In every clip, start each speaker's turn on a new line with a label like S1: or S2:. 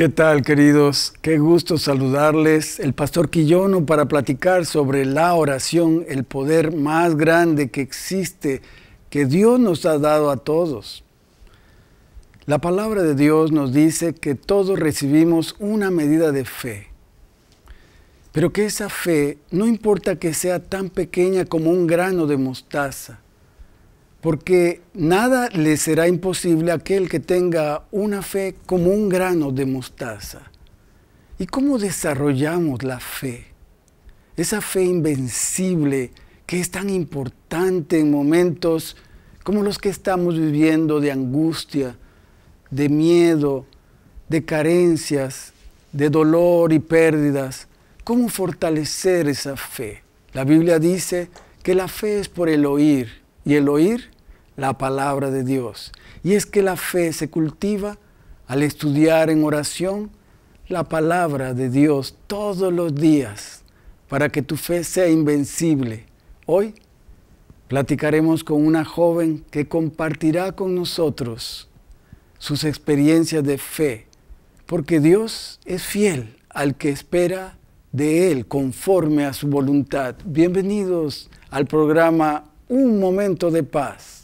S1: ¿Qué tal, queridos? Qué gusto saludarles. El pastor Quillono para platicar sobre la oración, el poder más grande que existe, que Dios nos ha dado a todos. La palabra de Dios nos dice que todos recibimos una medida de fe, pero que esa fe no importa que sea tan pequeña como un grano de mostaza, porque nada le será imposible a aquel que tenga una fe como un grano de mostaza. ¿Y cómo desarrollamos la fe? Esa fe invencible que es tan importante en momentos como los que estamos viviendo de angustia, de miedo, de carencias, de dolor y pérdidas. ¿Cómo fortalecer esa fe? La Biblia dice que la fe es por el oír y el oír la palabra de Dios. Y es que la fe se cultiva al estudiar en oración la palabra de Dios todos los días para que tu fe sea invencible. Hoy platicaremos con una joven que compartirá con nosotros sus experiencias de fe, porque Dios es fiel al que espera de Él conforme a su voluntad. Bienvenidos al programa un momento de paz.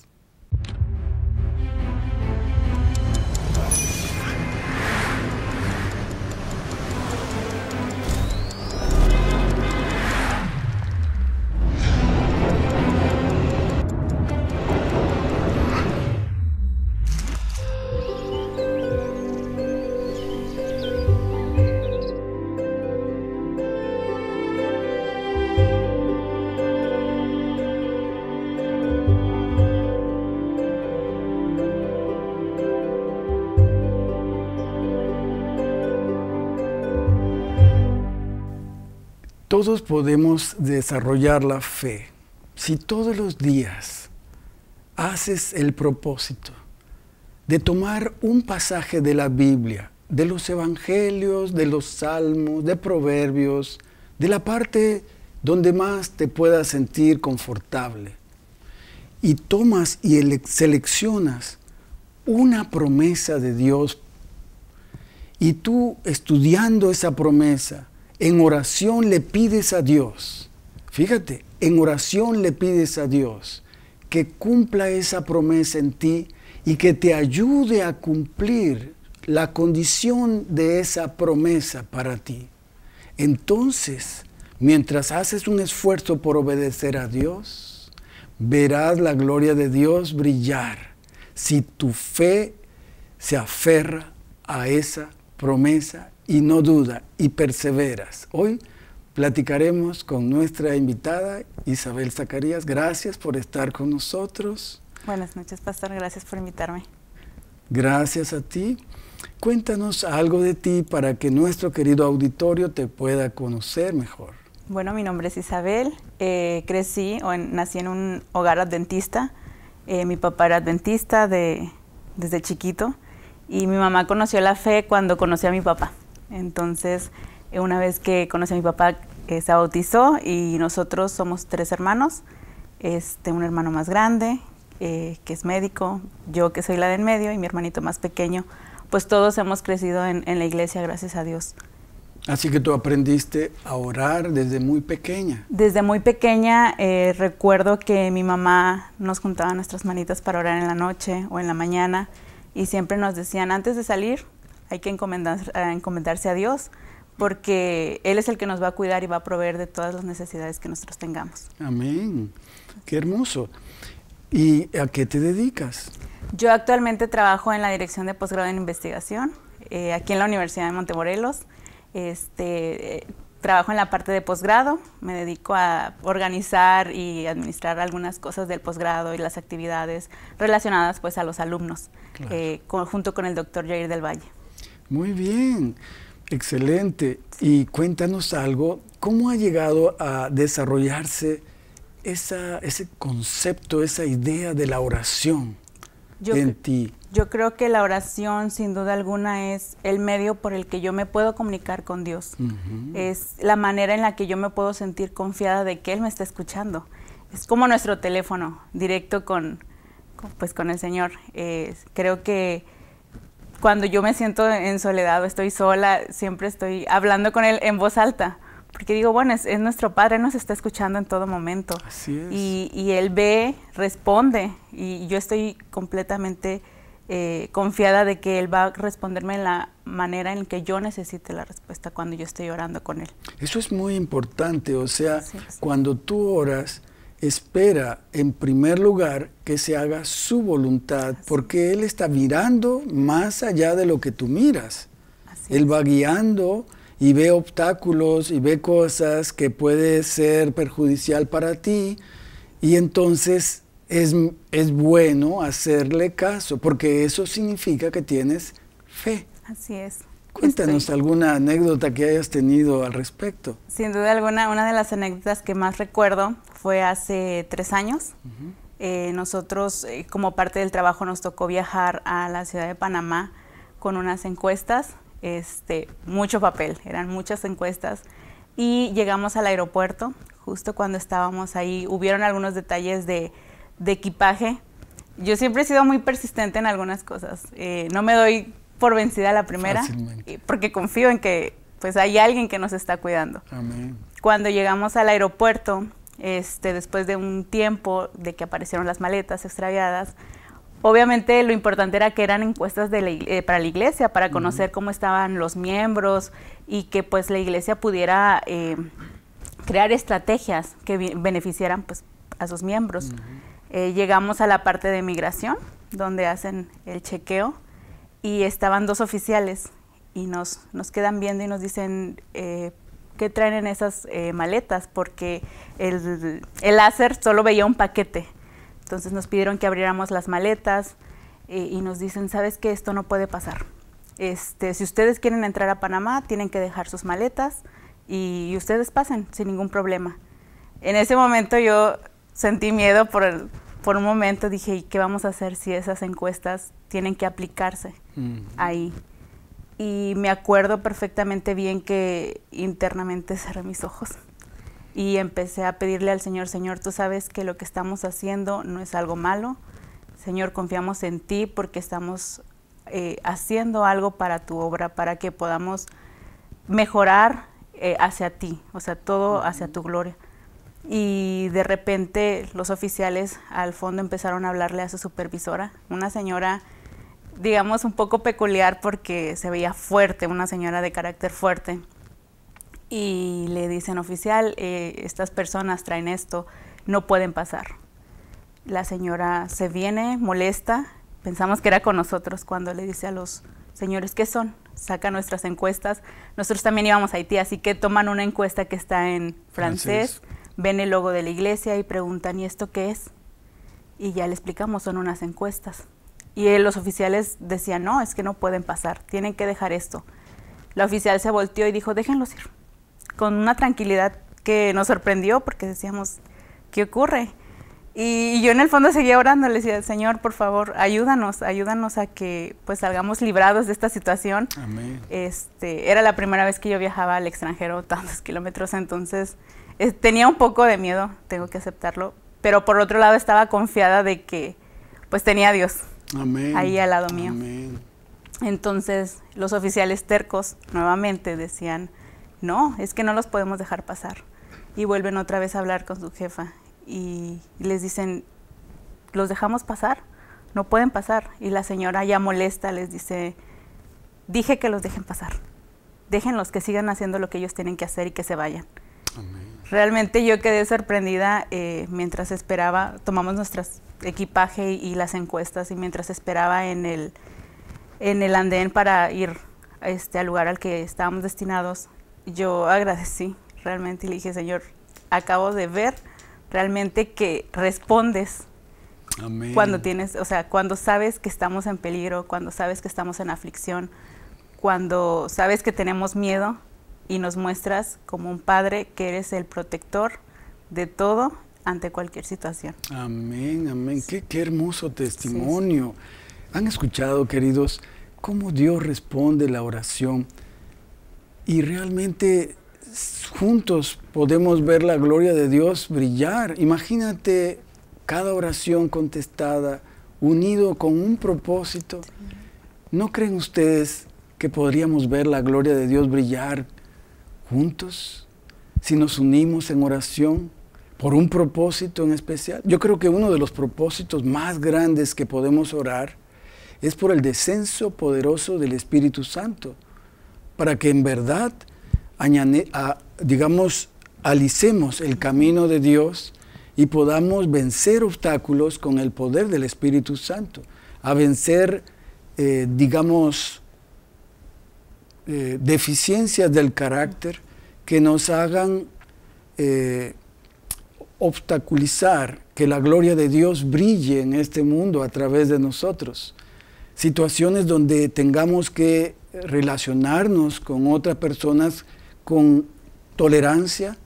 S1: todos podemos desarrollar la fe si todos los días haces el propósito de tomar un pasaje de la Biblia, de los evangelios, de los salmos, de proverbios, de la parte donde más te puedas sentir confortable. Y tomas y seleccionas una promesa de Dios. Y tú estudiando esa promesa, en oración le pides a Dios, fíjate, en oración le pides a Dios que cumpla esa promesa en ti y que te ayude a cumplir la condición de esa promesa para ti. Entonces, mientras haces un esfuerzo por obedecer a Dios, verás la gloria de Dios brillar si tu fe se aferra a esa promesa y no duda y perseveras. Hoy platicaremos con nuestra invitada Isabel Zacarías. Gracias por estar con nosotros.
S2: Buenas noches, pastor. Gracias por invitarme.
S1: Gracias a ti. Cuéntanos algo de ti para que nuestro querido auditorio te pueda conocer mejor.
S2: Bueno, mi nombre es Isabel. Eh, crecí o nací en un hogar adventista. Eh, mi papá era adventista desde chiquito y mi mamá conoció la fe cuando conocí a mi papá. Entonces, eh, una vez que conocí a mi papá, eh, se bautizó y nosotros somos tres hermanos. Este, un hermano más grande, eh, que es médico, yo que soy la del medio y mi hermanito más pequeño. Pues todos hemos crecido en, la iglesia, gracias a Dios.
S1: Así que tú aprendiste a orar desde muy pequeña.
S2: Desde muy pequeña recuerdo que mi mamá nos juntaba nuestras manitas para orar en la noche o en la mañana y siempre nos decían antes de salir hay que encomendar, encomendarse a Dios porque Él es el que nos va a cuidar y va a proveer de todas las necesidades que nosotros tengamos.
S1: Amén. Qué hermoso. ¿Y a qué te dedicas?
S2: Yo actualmente trabajo en la Dirección de Posgrado en Investigación, eh, aquí en la Universidad de Montemorelos. Este, eh, trabajo en la parte de posgrado, me dedico a organizar y administrar algunas cosas del posgrado y las actividades relacionadas pues a los alumnos, eh, junto con el doctor Jair del Valle.
S1: Muy bien, excelente. Y cuéntanos algo, ¿cómo ha llegado a desarrollarse esa, ese concepto, esa idea de la oración en ti?
S2: Yo creo que la oración, sin duda alguna, es el medio por el que yo me puedo comunicar con Dios. Es la manera en la que yo me puedo sentir confiada de que Él me está escuchando. Es como nuestro teléfono directo con, pues, con el Señor. Eh, creo que cuando yo me siento en soledad o estoy sola, siempre estoy hablando con Él en voz alta. Porque digo, bueno, es, nuestro Padre, nos está escuchando en todo momento. Y, Él ve, responde, y yo estoy completamente eh, confiada de que Él va a responderme en la manera en que yo necesite la respuesta cuando yo estoy orando con Él.
S1: Eso es muy importante, o sea, cuando tú oras, espera en primer lugar que se haga su voluntad, porque Él está mirando más allá de lo que tú miras. él va guiando y ve obstáculos y ve cosas que puede ser perjudicial para ti y entonces es, es bueno hacerle caso, porque eso significa que tienes
S2: fe. Así es. Cuéntanos
S1: alguna anécdota que hayas tenido al respecto.
S2: Sin duda alguna, una de las anécdotas que más recuerdo fue hace tres años. Eh, nosotros, eh, como parte del trabajo, nos tocó viajar a la ciudad de Panamá con unas encuestas, este, mucho papel, eran muchas encuestas, y llegamos al aeropuerto. Justo cuando estábamos ahí, hubieron algunos detalles de, equipaje. Yo siempre he sido muy persistente en algunas cosas. Eh, no me doy por vencida la primera, porque confío en que pues hay alguien que nos está cuidando. Cuando llegamos al aeropuerto, este, después de un tiempo de que aparecieron las maletas extraviadas, obviamente lo importante era que eran encuestas de eh, para la iglesia, para conocer cómo estaban los miembros y que pues la iglesia pudiera eh, crear estrategias que beneficiaran pues a sus miembros. Eh, llegamos a la parte de migración, donde hacen el chequeo y estaban dos oficiales y nos, nos quedan viendo y nos dicen que eh, qué traen en esas eh, maletas, porque el, el, láser solo veía un paquete. Entonces nos pidieron que abriéramos las maletas eh, y nos dicen, ¿sabes que Esto no puede pasar. Este, si ustedes quieren entrar a Panamá, tienen que dejar sus maletas y, y ustedes pasen sin ningún problema. En ese momento yo sentí miedo por el, por un momento dije, ¿y qué vamos a hacer si esas encuestas tienen que aplicarse ahí? Y me acuerdo perfectamente bien que internamente cerré mis ojos y empecé a pedirle al Señor, Señor, tú sabes que lo que estamos haciendo no es algo malo. Señor, confiamos en ti porque estamos eh, haciendo algo para tu obra, para que podamos mejorar eh, hacia ti, o sea, todo hacia tu gloria y de repente los oficiales al fondo empezaron a hablarle a su supervisora, una señora, digamos, un poco peculiar porque se veía fuerte, una señora de carácter fuerte. Y le dicen, oficial, eh, estas personas traen esto, no pueden pasar. La señora se viene, molesta, pensamos que era con nosotros cuando le dice a los señores, ¿qué son? Saca nuestras encuestas. Nosotros también íbamos a Haití, así que toman una encuesta que está en francés. francés ven el logo de la iglesia y preguntan, ¿y esto qué es? Y ya le explicamos, son unas encuestas. Y eh, los oficiales decían, no, es que no pueden pasar, tienen que dejar esto. La oficial se volteó y dijo, déjenlos ir. Con una tranquilidad que nos sorprendió porque decíamos, ¿qué ocurre? Y yo en el fondo seguía orando, le decía, Señor, por favor, ayúdanos, ayúdanos a que pues salgamos librados de esta situación. Este, era la primera vez que yo viajaba al extranjero tantos kilómetros, entonces tenía un poco de miedo, tengo que aceptarlo, pero por otro lado estaba confiada de que pues tenía a Dios ahí al lado mío. Amén. Entonces los oficiales tercos nuevamente decían, no, es que no los podemos dejar pasar. Y vuelven otra vez a hablar con su jefa y les dicen, los dejamos pasar, no pueden pasar. Y la señora ya molesta les dice, dije que los dejen pasar, déjenlos que sigan haciendo lo que ellos tienen que hacer y que se vayan. Amén. Realmente yo quedé sorprendida eh, mientras esperaba, tomamos nuestro equipaje y, las encuestas y mientras esperaba en el, en el andén para ir este, al lugar al que estábamos destinados, yo agradecí realmente y le dije, Señor, acabo de ver realmente que respondes cuando tienes, o sea, cuando sabes que estamos en peligro, cuando sabes que estamos en aflicción, cuando sabes que tenemos miedo, y nos muestras como un Padre que eres el protector de todo ante cualquier situación.
S1: Amén, amén. Qué, hermoso testimonio. ¿Han escuchado, queridos, cómo Dios responde la oración? Y realmente juntos podemos ver la gloria de Dios brillar. Imagínate cada oración contestada, unido con un propósito. ¿No creen ustedes que podríamos ver la gloria de Dios brillar juntos, si nos unimos en oración por un propósito en especial. Yo creo que uno de los propósitos más grandes que podemos orar es por el descenso poderoso del Espíritu Santo, para que en verdad, digamos, alicemos el camino de Dios y podamos vencer obstáculos con el poder del Espíritu Santo, a vencer, eh, digamos, eh, deficiencias del carácter que nos hagan eh, obstaculizar que la gloria de Dios brille en este mundo a través de nosotros. Situaciones donde tengamos que relacionarnos con otras personas con tolerancia,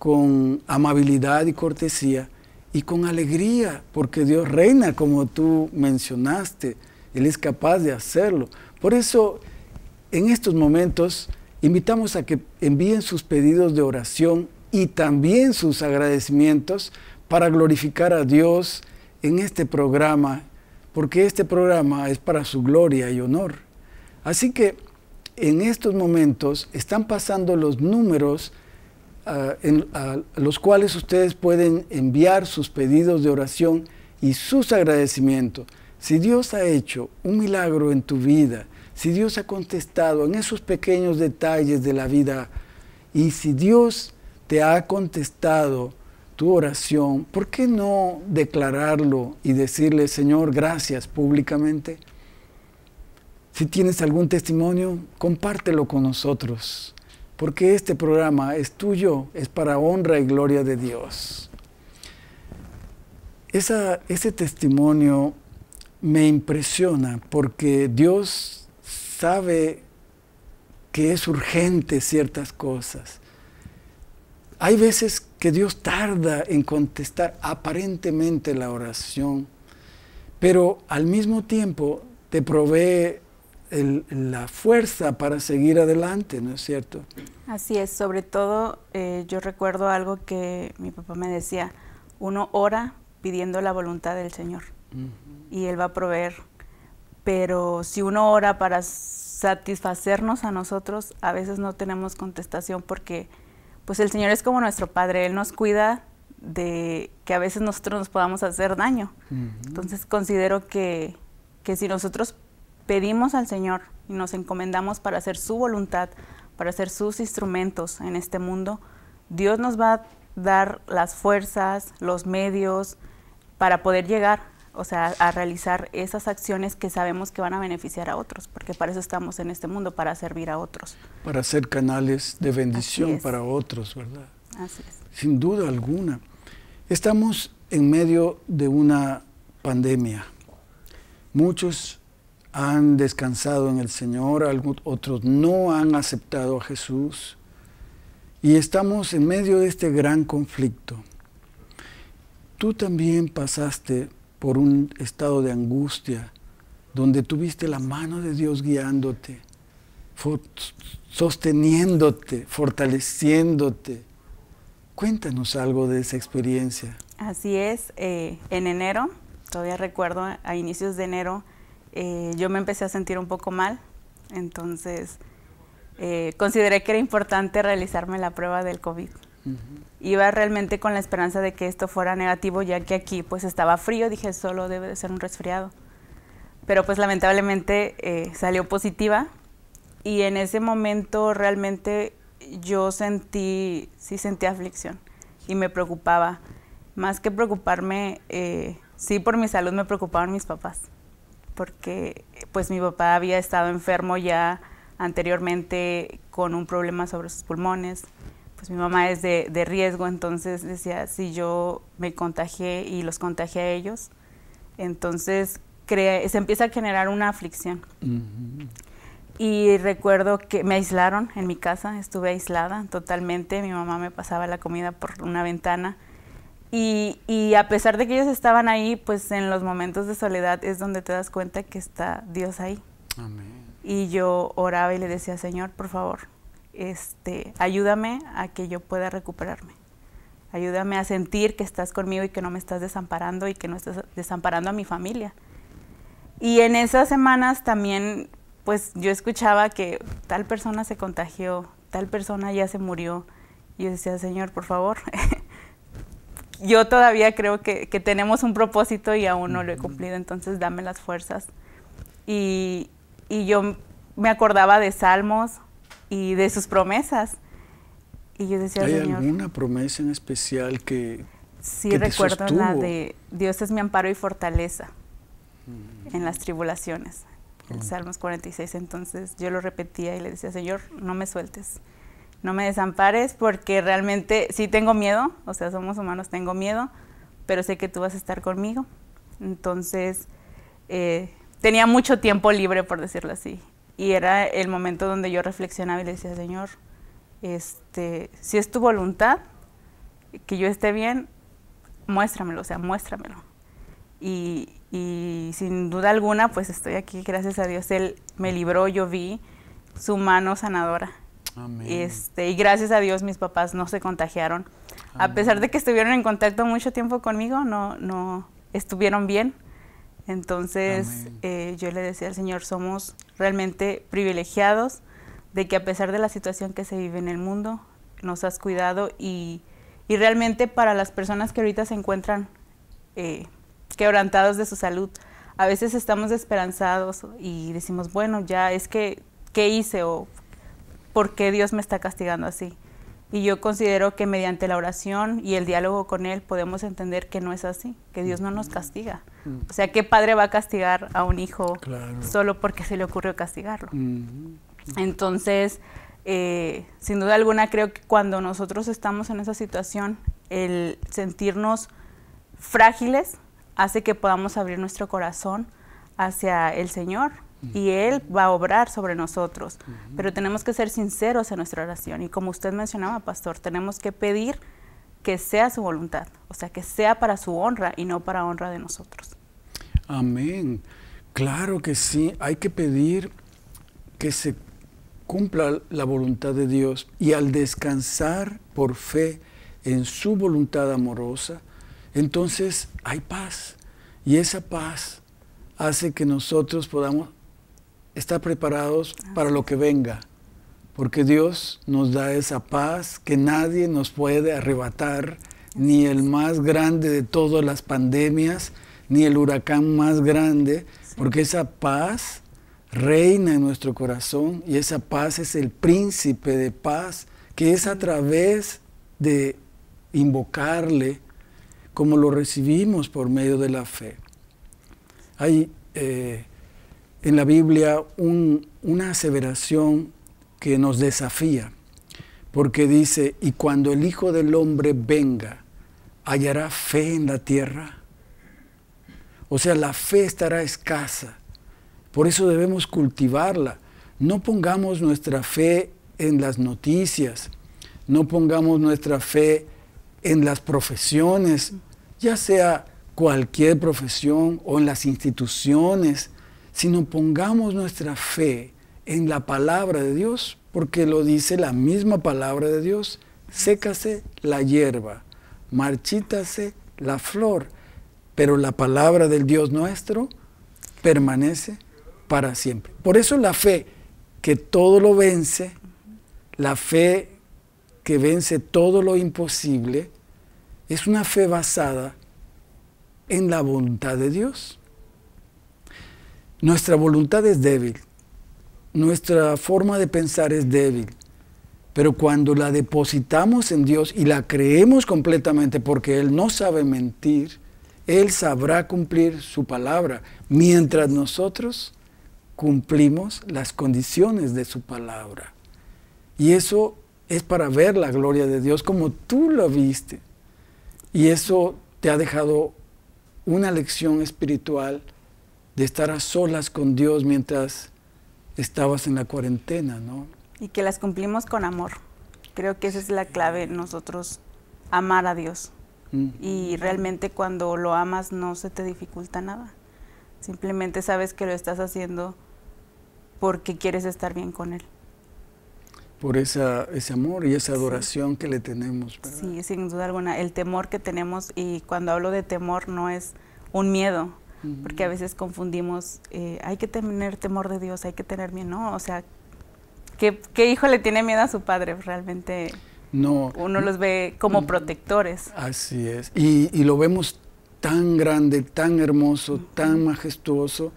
S1: con amabilidad y cortesía y con alegría, porque Dios reina como tú mencionaste, Él es capaz de hacerlo. Por eso en estos momentos invitamos a que envíen sus pedidos de oración y también sus agradecimientos para glorificar a Dios en este programa, porque este programa es para su gloria y honor. Así que en estos momentos están pasando los números ah, en, los cuales ustedes pueden enviar sus pedidos de oración y sus agradecimientos. Si Dios ha hecho un milagro en tu vida, si Dios ha contestado en esos pequeños detalles de la vida y si Dios te ha contestado tu oración, ¿por qué no declararlo y decirle, Señor, gracias públicamente? Si tienes algún testimonio, compártelo con nosotros, porque este programa es tuyo, es para honra y gloria de Dios. ese testimonio me impresiona porque Dios sabe que es urgente ciertas cosas. Hay veces que Dios tarda en contestar aparentemente la oración, pero al mismo tiempo te provee la fuerza para seguir adelante, ¿no es cierto?
S2: Así es, sobre todo eh, yo recuerdo algo que mi papá me decía, uno ora pidiendo la voluntad del Señor y Él va a proveer pero si uno ora para satisfacernos a nosotros, a veces no tenemos contestación porque pues el Señor es como nuestro Padre, Él nos cuida de que a veces nosotros nos podamos hacer daño. Entonces considero que, que si nosotros pedimos al Señor y nos encomendamos para hacer su voluntad, para ser sus instrumentos en este mundo, Dios nos va a dar las fuerzas, los medios para poder llegar o sea, a realizar esas acciones que sabemos que van a beneficiar a otros, porque para eso estamos en este mundo, para servir a otros.
S1: Para ser canales de bendición para otros, ¿verdad? Así es. Sin duda alguna. Estamos en medio de una pandemia. Muchos han descansado en el Señor, otros no han aceptado a Jesús. Y estamos en medio de este gran conflicto. Tú también pasaste por un estado de angustia, donde tuviste la mano de Dios guiándote, sosteniéndote, fortaleciéndote. Cuéntanos algo de esa experiencia.
S2: Así es, eh, en enero, todavía recuerdo, a inicios de enero, eh, yo me empecé a sentir un poco mal, entonces eh, consideré que era importante realizarme la prueba del COVID. Iba realmente con la esperanza de que esto fuera negativo, ya que aquí pues estaba frío, dije, solo debe de ser un resfriado. Pero pues lamentablemente eh, salió positiva y en ese momento realmente yo sentí, sí sentí aflicción y me preocupaba. Más que preocuparme, eh, sí por mi salud me preocupaban mis papás, porque pues mi papá había estado enfermo ya anteriormente con un problema sobre sus pulmones pues, mi mamá es de, riesgo, entonces decía, si yo me contagié y los contagié a ellos, entonces se empieza a generar una aflicción. Y recuerdo que me aislaron en mi casa, estuve aislada totalmente, mi mamá me pasaba la comida por una ventana. Y, y, a pesar de que ellos estaban ahí, pues en los momentos de soledad es donde te das cuenta que está Dios ahí. Y yo oraba y le decía, Señor, por favor, este, ayúdame a que yo pueda recuperarme. Ayúdame a sentir que estás conmigo y que no me estás desamparando y que no estás desamparando a mi familia. Y en esas semanas también, pues yo escuchaba que tal persona se contagió, tal persona ya se murió. Y yo decía, Señor, por favor, yo todavía creo que, tenemos un propósito y aún no lo he cumplido, entonces dame las fuerzas. y yo me acordaba de Salmos y de sus promesas. Y yo decía, ¿Hay alguna
S1: promesa en especial que... Sí, recuerdo la de
S2: Dios es mi amparo y fortaleza mm. en las tribulaciones, el ah. Salmos 46. Entonces yo lo repetía y le decía, Señor, no me sueltes, no me desampares porque realmente sí tengo miedo, o sea, somos humanos, tengo miedo, pero sé que tú vas a estar conmigo. Entonces, eh, tenía mucho tiempo libre, por decirlo así, y era el momento donde yo reflexionaba y le decía, Señor, este, si es tu voluntad que yo esté bien, muéstramelo, o sea, muéstramelo. Y, sin duda alguna, pues estoy aquí, gracias a Dios, Él me libró, yo vi su mano sanadora. Este, y gracias a Dios mis papás no se contagiaron. A pesar de que estuvieron en contacto mucho tiempo conmigo, no, no estuvieron bien. Entonces eh, yo le decía al Señor, somos realmente privilegiados de que a pesar de la situación que se vive en el mundo, nos has cuidado y, realmente para las personas que ahorita se encuentran eh, quebrantados de su salud, a veces estamos esperanzados y decimos, bueno, ya es que, ¿qué hice o por qué Dios me está castigando así? Y yo considero que mediante la oración y el diálogo con Él podemos entender que no es así, que Dios no nos castiga. Mm. O sea, ¿qué padre va a castigar a un hijo solo porque se le ocurrió castigarlo? Mm-hmm. Entonces, eh, sin duda alguna, creo que cuando nosotros estamos en esa situación, el sentirnos frágiles hace que podamos abrir nuestro corazón hacia el Señor y Él va a obrar sobre nosotros. Pero tenemos que ser sinceros en nuestra oración y como usted mencionaba, pastor, tenemos que pedir que sea su voluntad, o sea, que sea para su honra y no para honra de nosotros.
S1: Amén. Claro que sí, hay que pedir que se cumpla la voluntad de Dios y al descansar por fe en su voluntad amorosa, entonces hay paz y esa paz hace que nosotros podamos está preparados para lo que venga, porque Dios nos da esa paz que nadie nos puede arrebatar, ni el más grande de todas las pandemias, ni el huracán más grande, porque esa paz reina en nuestro corazón y esa paz es el príncipe de paz, que es a mm. través de invocarle como lo recibimos por medio de la fe. Hay eh, en la Biblia una aseveración que nos desafía, porque dice, y cuando el Hijo del Hombre venga, ¿hallará fe en la tierra? O sea, la fe estará escasa. Por eso debemos cultivarla. No pongamos nuestra fe en las noticias, no pongamos nuestra fe en las profesiones, ya sea cualquier profesión o en las instituciones si no pongamos nuestra fe en la palabra de Dios, porque lo dice la misma palabra de Dios, sécase la hierba, marchítase la flor, pero la palabra del Dios nuestro permanece para siempre. Por eso la fe que todo lo vence, la fe que vence todo lo imposible, es una fe basada en la voluntad de Dios. Nuestra voluntad es débil, nuestra forma de pensar es débil, pero cuando la depositamos en Dios y la creemos completamente porque Él no sabe mentir, Él sabrá cumplir su palabra, mientras nosotros cumplimos las condiciones de su palabra. Y eso es para ver la gloria de Dios como tú la viste. Y eso te ha dejado una lección espiritual de estar a solas con Dios mientras estabas en la cuarentena, ¿no?
S2: Y que las cumplimos con amor. Creo que esa es la clave nosotros, amar a Dios. Mm. Y realmente cuando lo amas no se te dificulta nada. Simplemente sabes que lo estás haciendo porque quieres estar bien con Él.
S1: Por esa, ese amor y esa adoración que le tenemos.
S2: Sí, sin duda alguna. El temor que tenemos, y cuando hablo de temor no es un miedo, porque a veces confundimos, eh, hay que tener temor de Dios, hay que tener miedo, ¿no? O sea, ¿qué, ¿qué, hijo le tiene miedo a su padre? Realmente no, uno los ve como protectores.
S1: Así es, y, lo vemos tan grande, tan hermoso, tan majestuoso,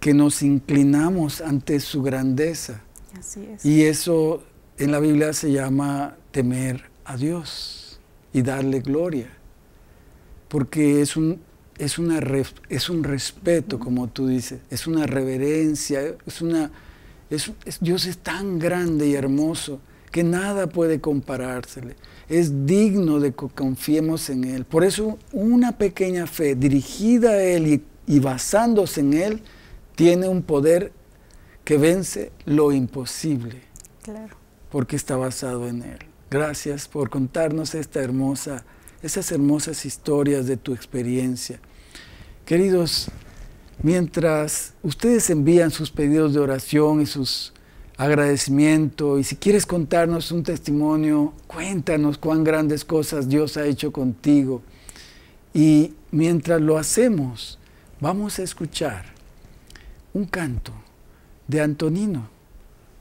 S1: que nos inclinamos ante su grandeza. Así es. Y eso en la Biblia se llama temer a Dios y darle gloria, porque es un es, es un respeto, como tú dices, es una reverencia, es una, Dios es tan grande y hermoso que nada puede comparársele. Es digno de que confiemos en Él. Por eso una pequeña fe dirigida a Él y, basándose en Él tiene un poder que vence lo imposible. Claro. Porque está basado en Él. Gracias por contarnos esta hermosa, esas hermosas historias de tu experiencia. Queridos, mientras ustedes envían sus pedidos de oración y sus agradecimientos, y si quieres contarnos un testimonio, cuéntanos cuán grandes cosas Dios ha hecho contigo. Y mientras lo hacemos, vamos a escuchar un canto de Antonino.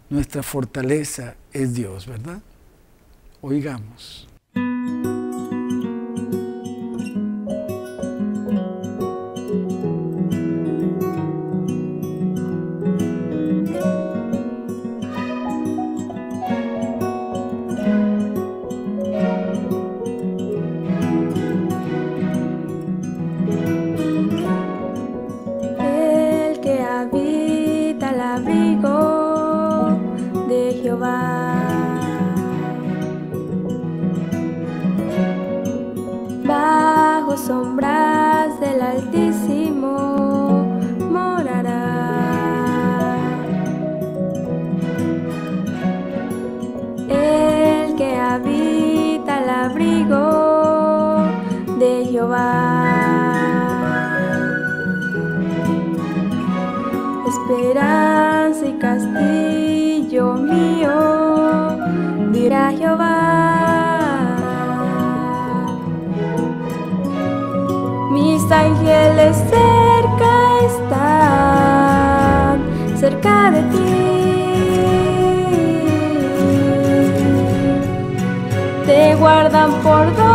S1: Nuestra fortaleza es Dios, ¿verdad? Oigamos.
S3: ángeles cerca están, cerca de ti. Te guardan por dos.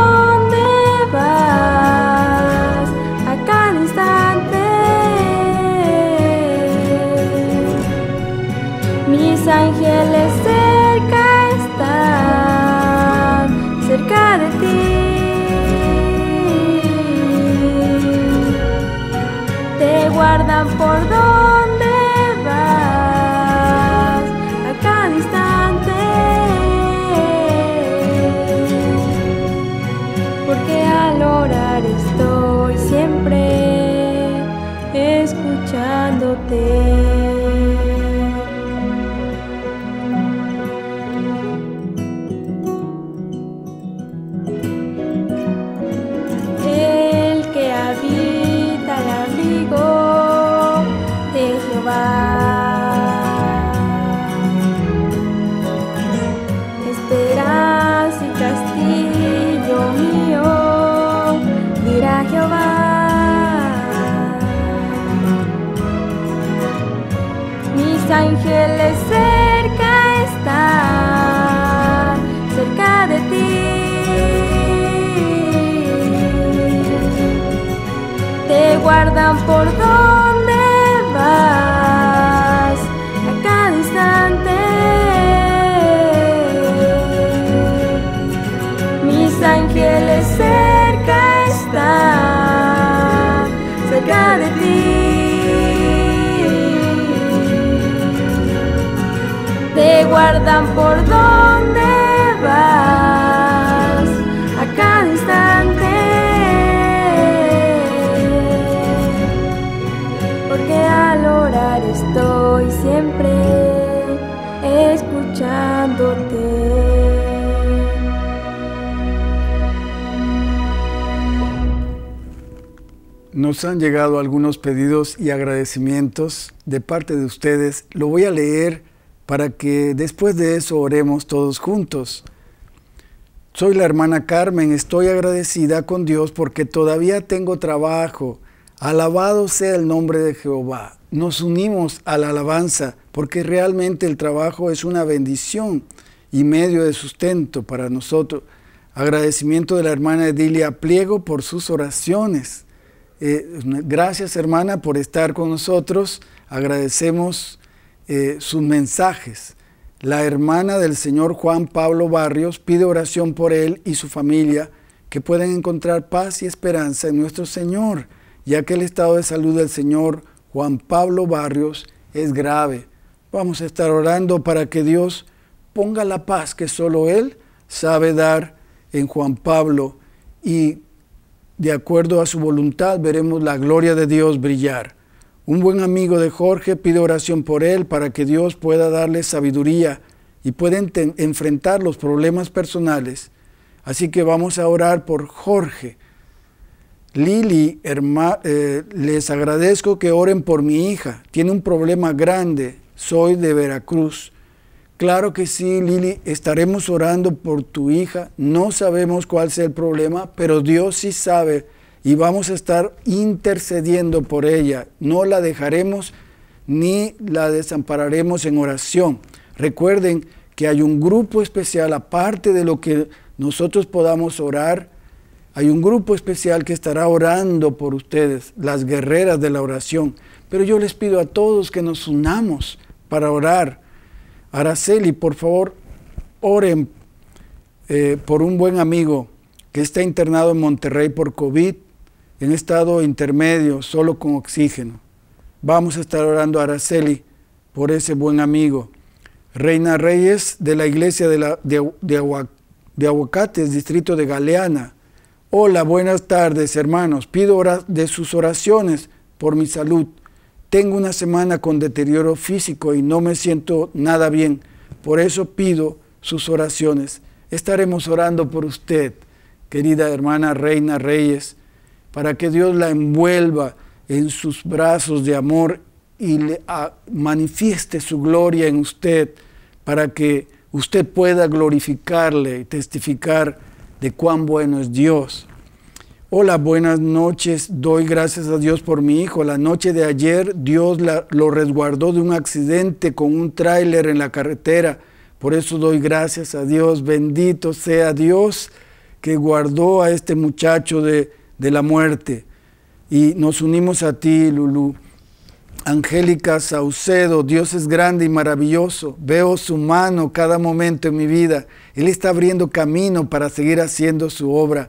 S3: por donde vas a cada instante. Mis ángeles cerca están, cerca de ti. Te guardan por
S1: Nos han llegado algunos pedidos y agradecimientos de parte de ustedes. Lo voy a leer para que después de eso oremos todos juntos. Soy la hermana Carmen, estoy agradecida con Dios porque todavía tengo trabajo. Alabado sea el nombre de Jehová. Nos unimos a la alabanza porque realmente el trabajo es una bendición y medio de sustento para nosotros. Agradecimiento de la hermana Edilia Pliego por sus oraciones. Eh, gracias hermana por estar con nosotros. Agradecemos eh, sus mensajes. La hermana del señor Juan Pablo Barrios pide oración por él y su familia, que puedan encontrar paz y esperanza en nuestro Señor, ya que el estado de salud del señor Juan Pablo Barrios es grave. Vamos a estar orando para que Dios ponga la paz que solo Él sabe dar en Juan Pablo y de acuerdo a su voluntad, veremos la gloria de Dios brillar. Un buen amigo de Jorge pide oración por él para que Dios pueda darle sabiduría y pueda enfrentar los problemas personales. Así que vamos a orar por Jorge. Lili, eh, les agradezco que oren por mi hija. Tiene un problema grande. Soy de Veracruz. Claro que sí, Lili, estaremos orando por tu hija. No sabemos cuál sea el problema, pero Dios sí sabe y vamos a estar intercediendo por ella. No la dejaremos ni la desampararemos en oración. Recuerden que hay un grupo especial, aparte de lo que nosotros podamos orar, hay un grupo especial que estará orando por ustedes, las guerreras de la oración. Pero yo les pido a todos que nos unamos para orar Araceli, por favor, oren eh, por un buen amigo que está internado en Monterrey por COVID, en estado intermedio, solo con oxígeno. Vamos a estar orando Araceli por ese buen amigo. Reina Reyes de la iglesia de, la, de, de Aguacates, distrito de Galeana. Hola, buenas tardes hermanos. Pido de sus oraciones por mi salud tengo una semana con deterioro físico y no me siento nada bien. Por eso pido sus oraciones. Estaremos orando por usted, querida hermana Reina Reyes, para que Dios la envuelva en sus brazos de amor y le, ah, manifieste su gloria en usted, para que usted pueda glorificarle y testificar de cuán bueno es Dios. Hola, buenas noches. Doy gracias a Dios por mi hijo. La noche de ayer Dios lo resguardó de un accidente con un tráiler en la carretera. Por eso doy gracias a Dios. Bendito sea Dios que guardó a este muchacho de, de la muerte. Y nos unimos a ti, Lulú. Angélica Saucedo, Dios es grande y maravilloso. Veo su mano cada momento en mi vida. Él está abriendo camino para seguir haciendo su obra.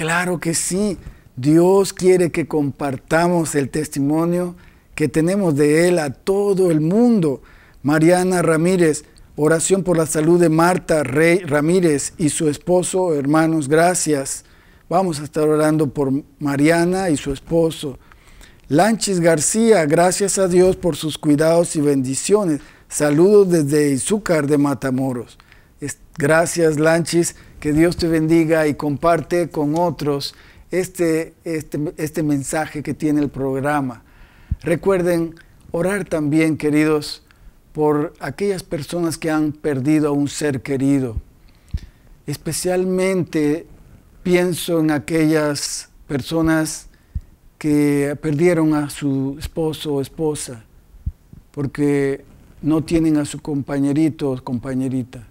S1: Claro que sí. Dios quiere que compartamos el testimonio que tenemos de Él a todo el mundo. Mariana Ramírez, oración por la salud de Marta Rey Ramírez y su esposo, hermanos, gracias. Vamos a estar orando por Mariana y su esposo. Lanchis García, gracias a Dios por sus cuidados y bendiciones. Saludos desde Izúcar de Matamoros. Gracias, Lanchis. Que Dios te bendiga y comparte con otros este, este, este mensaje que tiene el programa. Recuerden orar también, queridos, por aquellas personas que han perdido a un ser querido. Especialmente pienso en aquellas personas que perdieron a su esposo o esposa porque no tienen a su compañerito o compañerita.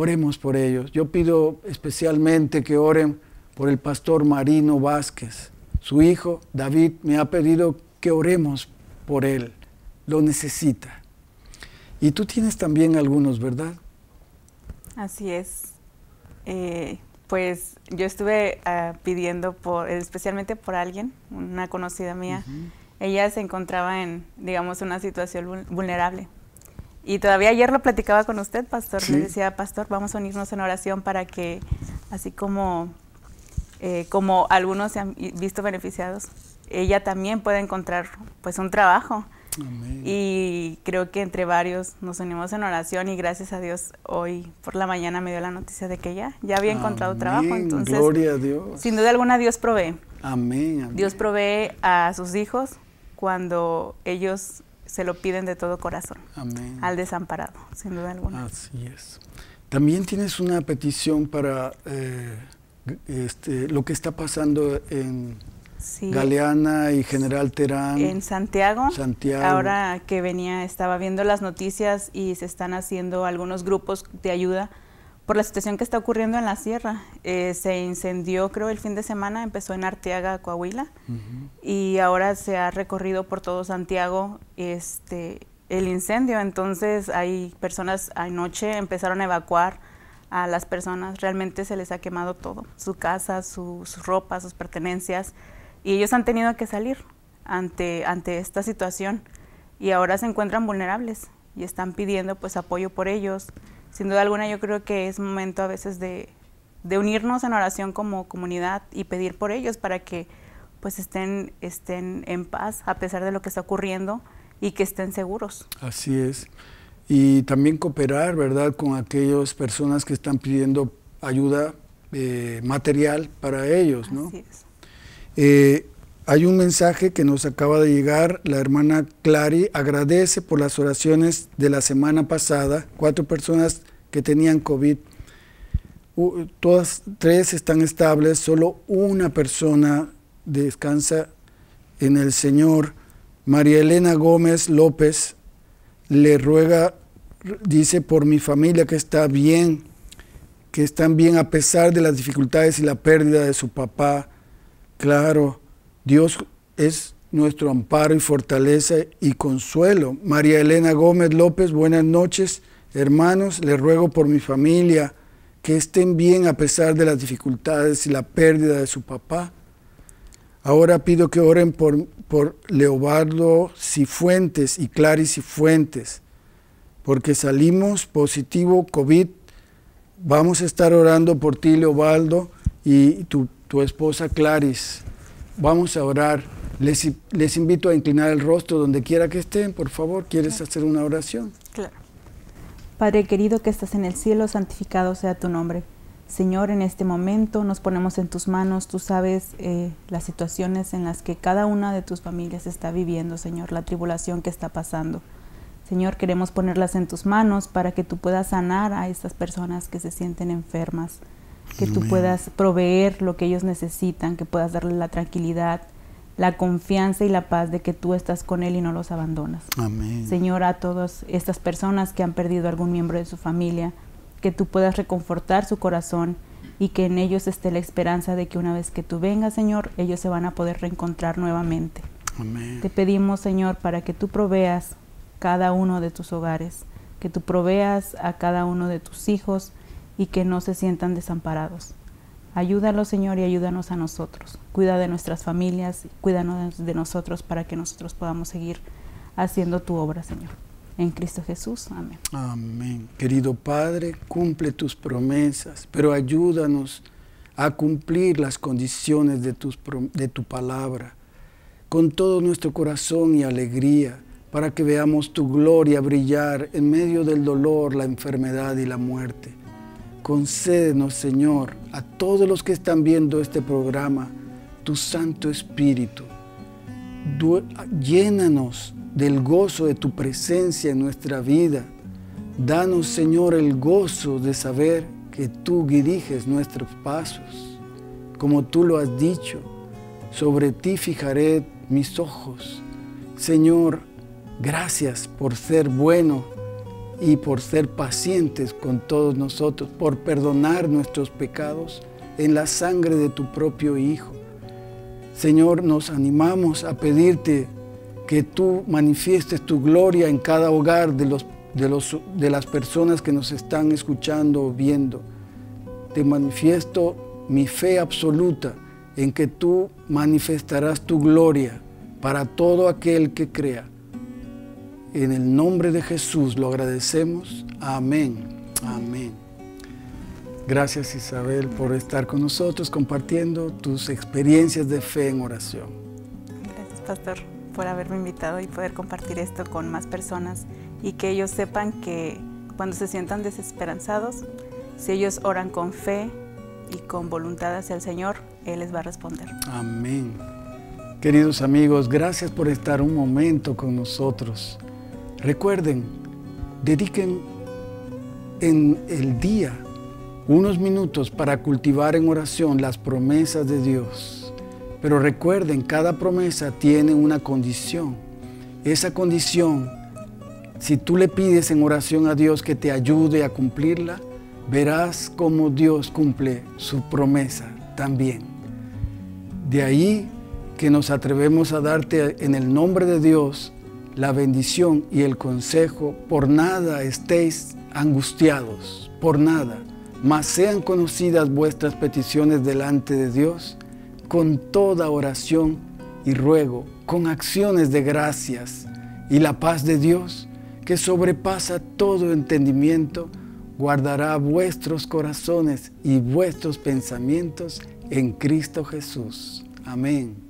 S1: Oremos por ellos. Yo pido especialmente que oren por el pastor Marino Vázquez. Su hijo, David, me ha pedido que oremos por él. Lo necesita. Y tú tienes también algunos, ¿verdad?
S2: Así es. Eh, pues yo estuve ah, pidiendo por, especialmente por alguien, una conocida mía. Ella se encontraba en, digamos, una situación vulnerable. Y todavía ayer lo platicaba con usted, pastor. Le decía, pastor, vamos a unirnos en oración para que, así como, eh, como algunos se han visto beneficiados, ella también pueda encontrar pues un trabajo. Y creo que entre varios nos unimos en oración y gracias a Dios hoy por la mañana me dio la noticia de que ella ya había encontrado trabajo. Entonces, Gloria
S1: a Dios. Sin duda alguna Dios provee. amén. Dios
S2: provee a sus hijos cuando ellos se lo piden de todo corazón. Al desamparado, sin duda alguna.
S1: Así es. También tienes una petición para eh, este, lo que está pasando en Galeana y General Terán. En
S2: Santiago.
S1: Santiago. Ahora
S2: que venía, estaba viendo las noticias y se están haciendo algunos grupos de ayuda por la situación que está ocurriendo en la sierra. Eh, se incendió, creo, el fin de semana, empezó en Arteaga, Coahuila, y ahora se ha recorrido por todo Santiago este, el incendio. Entonces hay personas anoche empezaron a evacuar a las personas, realmente se les ha quemado todo, su casa, sus ropas, sus pertenencias, y ellos han tenido que salir ante, ante esta situación y ahora se encuentran vulnerables y están pidiendo pues apoyo por ellos sin duda alguna yo creo que es momento a veces de, unirnos en oración como comunidad y pedir por ellos para que pues estén, estén en paz a pesar de lo que está ocurriendo y que estén seguros.
S1: Así es. Y también cooperar, ¿verdad?, con aquellas personas que están pidiendo ayuda eh, material para ellos, ¿no? Así es. Eh, hay un mensaje que nos acaba de llegar. La hermana Clary agradece por las oraciones de la semana pasada. Cuatro personas que tenían COVID. todas tres están estables, solo una persona descansa en el Señor. María Elena Gómez López le ruega, dice, por mi familia que está bien, que están bien a pesar de las dificultades y la pérdida de su papá. Claro, Dios es nuestro amparo y fortaleza y consuelo. María Elena Gómez López, buenas noches. Hermanos, les ruego por mi familia que estén bien a pesar de las dificultades y la pérdida de su papá. Ahora pido que oren por, por Leobardo Cifuentes y Claris Cifuentes, porque salimos positivo COVID. Vamos a estar orando por ti, Leobaldo, y tu, esposa Claris. Vamos a orar. Les, les invito a inclinar el rostro donde quiera que estén, por favor. ¿Quieres hacer una oración?
S2: Claro. Padre querido que estás en el cielo, santificado sea tu nombre. Señor, en este momento nos ponemos en tus manos, tú sabes eh, las situaciones en las que cada una de tus familias está viviendo, Señor, la tribulación que está pasando. Señor, queremos ponerlas en tus manos para que tú puedas sanar a estas personas que se sienten enfermas, que tú puedas proveer lo que ellos necesitan, que puedas darle la tranquilidad, la confianza y la paz de que tú estás con Él y no los abandonas. Amén. Señor, a todas estas personas que han perdido algún miembro de su familia, que tú puedas reconfortar su corazón y que en ellos esté la esperanza de que una vez que tú vengas, Señor, ellos se van a poder reencontrar nuevamente. Amén. Te pedimos, Señor, para que tú proveas cada uno de tus hogares, que tú proveas a cada uno de tus hijos y que no se sientan desamparados. Ayúdalo, Señor, y ayúdanos a nosotros. Cuida de nuestras familias, cuídanos de nosotros para que nosotros podamos seguir haciendo tu obra, Señor. En Cristo Jesús. Amén.
S1: Amén. Querido Padre, cumple tus promesas, pero ayúdanos a cumplir las condiciones de, de tu palabra con todo nuestro corazón y alegría, para que veamos tu gloria brillar en medio del dolor, la enfermedad y la muerte. Concédenos, Señor, a todos los que están viendo este programa, tu Santo Espíritu. llénanos del gozo de tu presencia en nuestra vida. Danos, Señor, el gozo de saber que tú diriges nuestros pasos. Como tú lo has dicho, sobre ti fijaré mis ojos. Señor, gracias por ser bueno y por ser pacientes con todos nosotros, por perdonar nuestros pecados en la sangre de tu propio Hijo. Señor, nos animamos a pedirte que tú manifiestes tu gloria en cada hogar de, los, de, los, de las personas que nos están escuchando o viendo. Te manifiesto mi fe absoluta en que tú manifestarás tu gloria para todo aquel que crea. En el nombre de Jesús lo agradecemos. Amén. Amén. Gracias Isabel por estar con nosotros compartiendo tus experiencias de fe en oración.
S2: Gracias Pastor por haberme invitado y poder compartir esto con más personas y que ellos sepan que cuando se sientan desesperanzados, si ellos oran con fe y con voluntad hacia el Señor, Él les va a responder.
S1: Amén. Queridos amigos, gracias por estar un momento con nosotros. Recuerden, dediquen en el día unos minutos para cultivar en oración las promesas de Dios. Pero recuerden, cada promesa tiene una condición. Esa condición, si tú le pides en oración a Dios que te ayude a cumplirla, verás cómo Dios cumple su promesa también. De ahí que nos atrevemos a darte en el nombre de Dios la bendición y el consejo, por nada estéis angustiados, por nada, mas sean conocidas vuestras peticiones delante de Dios con toda oración y ruego, con acciones de gracias, y la paz de Dios, que sobrepasa todo entendimiento, guardará vuestros corazones y vuestros pensamientos en Cristo Jesús. Amén.